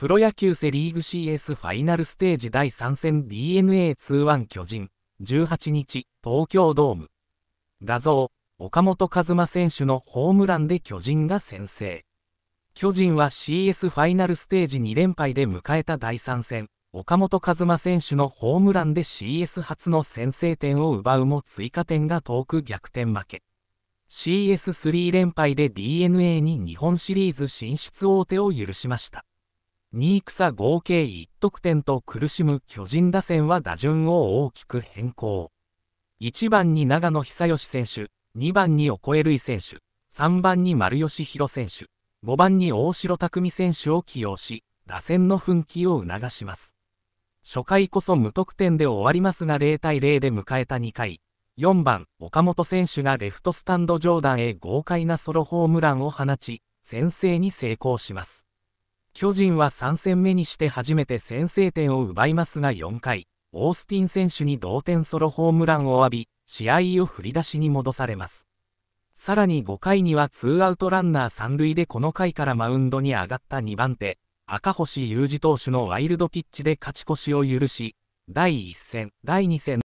プロ野球セ・リーグ CS ファイナルステージ第3戦 DNA21 巨人、18日、東京ドーム。画像、岡本和真選手のホームランで巨人が先制。巨人は CS ファイナルステージ2連敗で迎えた第3戦、岡本和真選手のホームランで CS 初の先制点を奪うも追加点が遠く逆転負け。CS3 連敗で DNA に日本シリーズ進出大手を許しました。2戦合計1得点と苦しむ巨人打線は打順を大きく変更。1番に長野久義選手、2番にオコエルイ選手、3番に丸吉弘選手、5番に大城匠選手を起用し、打線の奮起を促します。初回こそ無得点で終わりますが0対0で迎えた2回、4番岡本選手がレフトスタンド上段へ豪快なソロホームランを放ち、先制に成功します。巨人は3戦目にして初めて先制点を奪いますが4回、オースティン選手に同点ソロホームランを浴び、試合を振り出しに戻されます。さらに5回にはツーアウトランナー3塁でこの回からマウンドに上がった2番手、赤星雄二投手のワイルドピッチで勝ち越しを許し、第1戦、第2戦